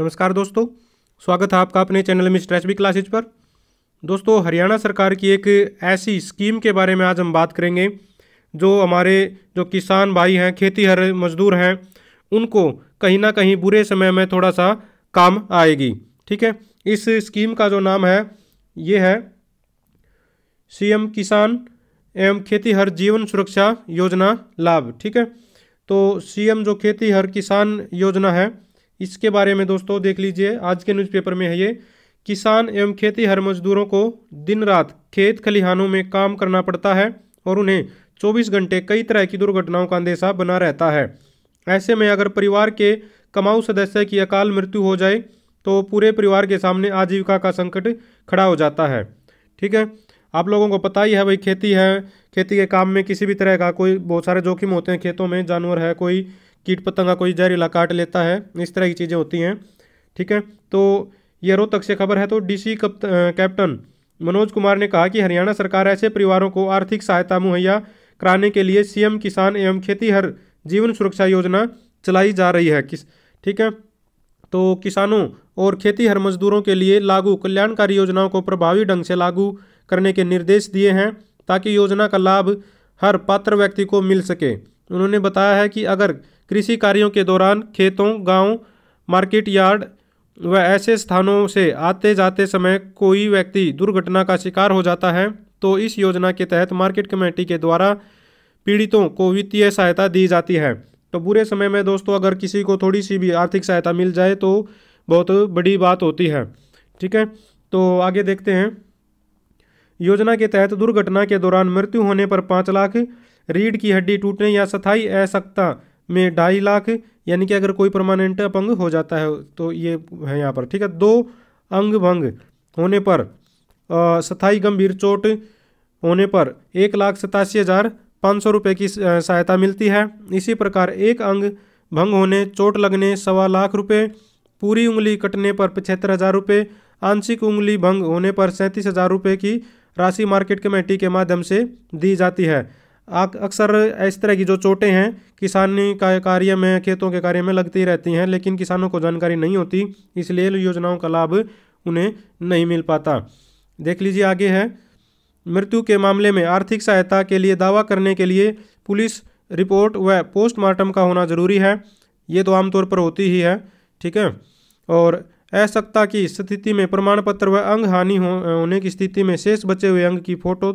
नमस्कार दोस्तों स्वागत है आपका अपने चैनल में स्ट्रेचबी क्लासेज पर दोस्तों हरियाणा सरकार की एक ऐसी स्कीम के बारे में आज हम बात करेंगे जो हमारे जो किसान भाई हैं खेती हर मजदूर हैं उनको कहीं ना कहीं बुरे समय में थोड़ा सा काम आएगी ठीक है इस स्कीम का जो नाम है ये है सी किसान एवं खेती हर जीवन सुरक्षा योजना लाभ ठीक है तो सीएम जो खेती हर किसान योजना है इसके बारे में दोस्तों देख लीजिए आज के न्यूज़पेपर में है ये किसान एवं खेती हर मजदूरों को दिन रात खेत खलिहानों में काम करना पड़ता है और उन्हें 24 घंटे कई तरह की दुर्घटनाओं का अंदेशा बना रहता है ऐसे में अगर परिवार के कमाऊ सदस्य की अकाल मृत्यु हो जाए तो पूरे परिवार के सामने आजीविका का संकट खड़ा हो जाता है ठीक है आप लोगों को पता ही है भाई खेती है खेती के काम में किसी भी तरह का कोई बहुत सारे जोखिम होते हैं खेतों में जानवर है कोई कीट पतंगा कोई जहरीला काट लेता है इस तरह की चीज़ें होती हैं ठीक है तो ये रोहतक से खबर है तो डीसी कैप्टन मनोज कुमार ने कहा कि हरियाणा सरकार ऐसे परिवारों को आर्थिक सहायता मुहैया कराने के लिए सीएम किसान एवं खेती हर जीवन सुरक्षा योजना चलाई जा रही है किस ठीक है तो किसानों और खेती हर मजदूरों के लिए लागू कल्याणकारी योजनाओं को प्रभावी ढंग से लागू करने के निर्देश दिए हैं ताकि योजना का लाभ हर पात्र व्यक्ति को मिल सके उन्होंने बताया है कि अगर कृषि कार्यों के दौरान खेतों गांव मार्केट यार्ड व ऐसे स्थानों से आते जाते समय कोई व्यक्ति दुर्घटना का शिकार हो जाता है तो इस योजना के तहत मार्केट कमेटी के द्वारा पीड़ितों को वित्तीय सहायता दी जाती है तो बुरे समय में दोस्तों अगर किसी को थोड़ी सी भी आर्थिक सहायता मिल जाए तो बहुत बड़ी बात होती है ठीक है तो आगे देखते हैं योजना के तहत दुर्घटना के दौरान मृत्यु होने पर पाँच लाख रीढ़ की हड्डी टूटने या सथाई असक्ता में ढाई लाख यानी कि अगर कोई परमानेंट अपंग हो जाता है तो ये है यहाँ पर ठीक है दो अंग भंग होने पर सथाई गंभीर चोट होने पर एक लाख सतासी हज़ार पाँच सौ रुपये की सहायता मिलती है इसी प्रकार एक अंग भंग होने चोट लगने सवा लाख रुपये पूरी उंगली कटने पर पचहत्तर हज़ार रुपये आंशिक उंगली भंग होने पर सैंतीस हज़ार रुपये की राशि मार्केट कमेटी के माध्यम से दी जाती है अक्सर इस तरह की जो चोटें हैं किसानी का कार्य में खेतों के कार्य में लगती रहती हैं लेकिन किसानों को जानकारी नहीं होती इसलिए योजनाओं का लाभ उन्हें नहीं मिल पाता देख लीजिए आगे है मृत्यु के मामले में आर्थिक सहायता के लिए दावा करने के लिए पुलिस रिपोर्ट व पोस्टमार्टम का होना जरूरी है ये तो आमतौर पर होती ही है ठीक है और असक्ता की स्थिति में प्रमाण पत्र व अंग हानि होने की स्थिति में शेष बचे हुए अंग की फोटो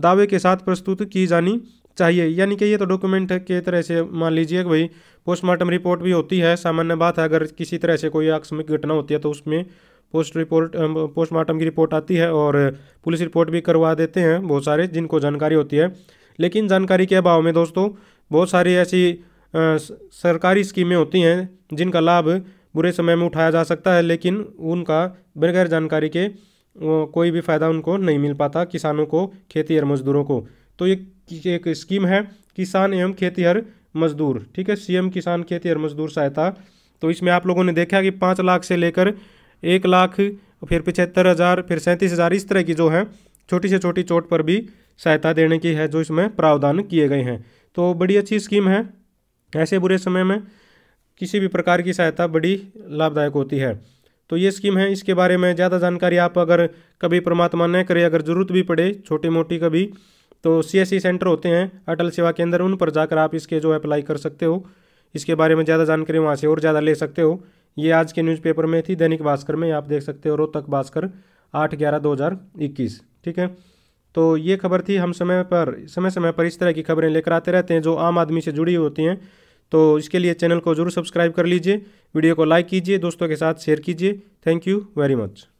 दावे के साथ प्रस्तुत की जानी चाहिए यानी कि ये तो डॉक्यूमेंट के तरह से मान लीजिए कि भाई पोस्टमार्टम रिपोर्ट भी होती है सामान्य बात है अगर किसी तरह से कोई आकस्मिक घटना होती है तो उसमें पोस्ट रिपोर्ट पोस्टमार्टम की रिपोर्ट आती है और पुलिस रिपोर्ट भी करवा देते हैं बहुत सारे जिनको जानकारी होती है लेकिन जानकारी के अभाव में दोस्तों बहुत सारी ऐसी सरकारी स्कीमें होती हैं जिनका लाभ बुरे समय में उठाया जा सकता है लेकिन उनका बगैर जानकारी के कोई भी फ़ायदा उनको नहीं मिल पाता किसानों को खेती और मज़दूरों को तो ये एक स्कीम है किसान एवं खेती हर मज़दूर ठीक है सीएम किसान खेती और मज़दूर सहायता तो इसमें आप लोगों ने देखा कि पाँच लाख से लेकर एक लाख फिर पिछहत्तर हज़ार फिर सैंतीस हज़ार इस तरह की जो है छोटी से छोटी चोट पर भी सहायता देने की है जो इसमें प्रावधान किए गए हैं तो बड़ी अच्छी स्कीम है ऐसे बुरे समय में किसी भी प्रकार की सहायता बड़ी लाभदायक होती है तो ये स्कीम है इसके बारे में ज़्यादा जानकारी आप अगर कभी परमात्मा न करे अगर ज़रूरत भी पड़े छोटी मोटी कभी तो सी e सेंटर होते हैं अटल सेवा केंद्र उन पर जाकर आप इसके जो अप्लाई कर सकते हो इसके बारे में ज़्यादा जानकारी वहाँ से और ज़्यादा ले सकते हो ये आज के न्यूज़पेपर में थी दैनिक भास्कर में आप देख सकते हो रोहतक भास्कर आठ ग्यारह दो हज़ार इक्कीस ठीक है तो ये खबर थी हम समय पर समय समय पर इस तरह की खबरें लेकर आते रहते हैं जो आम आदमी से जुड़ी होती हैं तो इसके लिए चैनल को जरूर सब्सक्राइब कर लीजिए वीडियो को लाइक कीजिए दोस्तों के साथ शेयर कीजिए थैंक यू वेरी मच